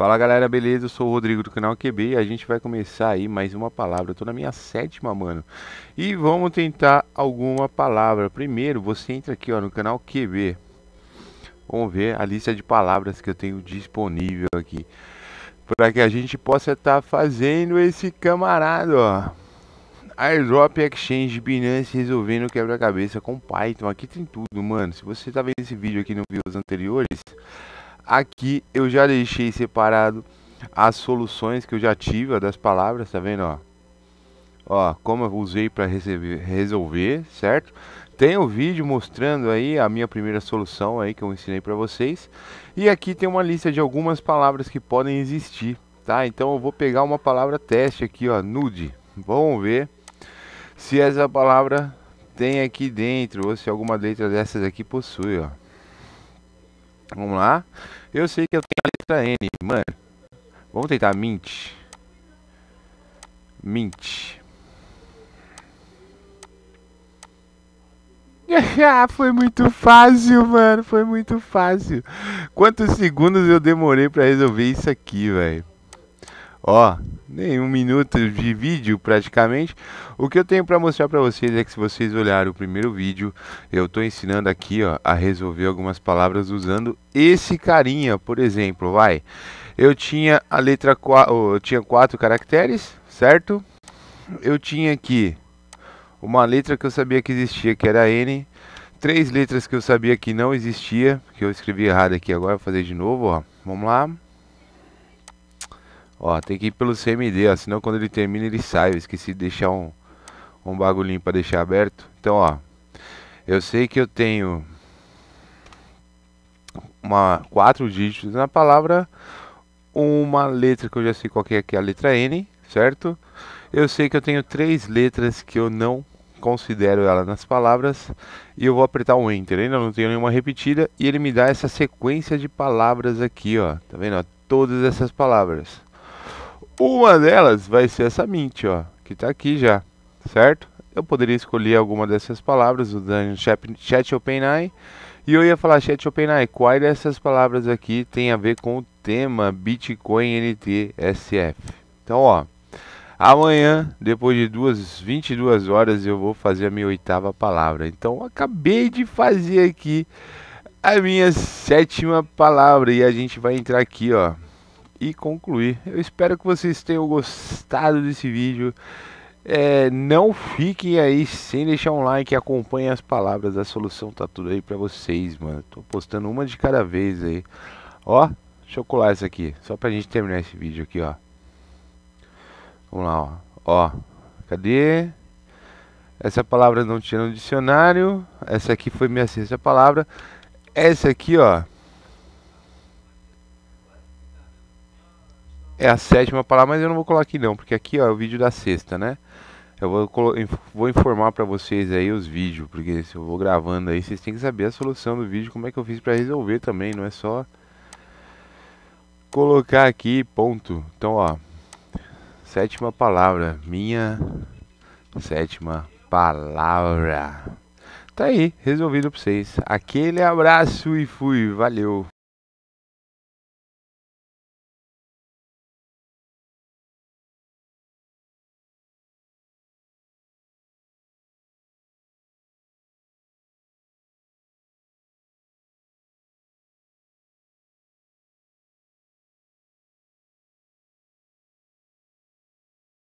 Fala galera, beleza? Eu sou o Rodrigo do canal QB e a gente vai começar aí mais uma palavra. Eu tô na minha sétima, mano. E vamos tentar alguma palavra. Primeiro, você entra aqui ó, no canal QB. Vamos ver a lista de palavras que eu tenho disponível aqui. Para que a gente possa estar tá fazendo esse camarada, ó. Airdrop Exchange Binance resolvendo quebra-cabeça com Python. Aqui tem tudo, mano. Se você tá vendo esse vídeo aqui no os anteriores, Aqui eu já deixei separado as soluções que eu já tive ó, das palavras, tá vendo? Ó, ó como eu usei para resolver, certo? Tem o um vídeo mostrando aí a minha primeira solução aí que eu ensinei para vocês. E aqui tem uma lista de algumas palavras que podem existir, tá? Então eu vou pegar uma palavra teste aqui, ó, nude. Vamos ver se essa palavra tem aqui dentro ou se alguma letra dessas aqui possui, ó. Vamos lá. Eu sei que eu tenho a letra N, mano. Vamos tentar mint. Mint. Ah, foi muito fácil, mano. Foi muito fácil. Quantos segundos eu demorei pra resolver isso aqui, velho? ó, nem um minuto de vídeo praticamente. O que eu tenho para mostrar para vocês é que se vocês olharem o primeiro vídeo, eu estou ensinando aqui ó, a resolver algumas palavras usando esse carinha, por exemplo, vai. Eu tinha a letra 4, eu tinha quatro caracteres, certo? Eu tinha aqui uma letra que eu sabia que existia, que era N, três letras que eu sabia que não existia, que eu escrevi errado aqui agora, vou fazer de novo, ó. Vamos lá. Ó, tem que ir pelo CMD, ó, senão quando ele termina ele sai. Eu esqueci de deixar um, um bagulhinho para deixar aberto. Então, ó, eu sei que eu tenho uma, quatro dígitos na palavra, uma letra que eu já sei qual que é, que é a letra N, certo? Eu sei que eu tenho três letras que eu não considero ela nas palavras e eu vou apertar o enter. Ainda não tenho nenhuma repetida e ele me dá essa sequência de palavras aqui, ó. Tá vendo? Ó, todas essas palavras. Uma delas vai ser essa mint, ó, que tá aqui já, certo? Eu poderia escolher alguma dessas palavras, o Daniel Chat OpenAI, e eu ia falar Chat OpenAI, quais dessas palavras aqui tem a ver com o tema Bitcoin NTSF? Então, ó, Amanhã, depois de duas 22 horas, eu vou fazer a minha oitava palavra. Então, acabei de fazer aqui a minha sétima palavra e a gente vai entrar aqui, ó, e concluir. Eu espero que vocês tenham gostado desse vídeo. É, não fiquem aí sem deixar um like, acompanhem as palavras, a solução tá tudo aí pra vocês, mano. Tô postando uma de cada vez aí. Ó, deixa eu colar essa aqui, só pra gente terminar esse vídeo aqui, ó. Vamos lá, ó. Ó, cadê? Essa palavra não tinha no dicionário. Essa aqui foi minha sexta palavra. Essa aqui, ó. É a sétima palavra, mas eu não vou colocar aqui não, porque aqui ó, é o vídeo da sexta, né? Eu vou, vou informar para vocês aí os vídeos, porque se eu vou gravando aí, vocês têm que saber a solução do vídeo, como é que eu fiz para resolver também, não é só colocar aqui, ponto. Então, ó, sétima palavra, minha sétima palavra. Tá aí, resolvido para vocês. Aquele abraço e fui, valeu.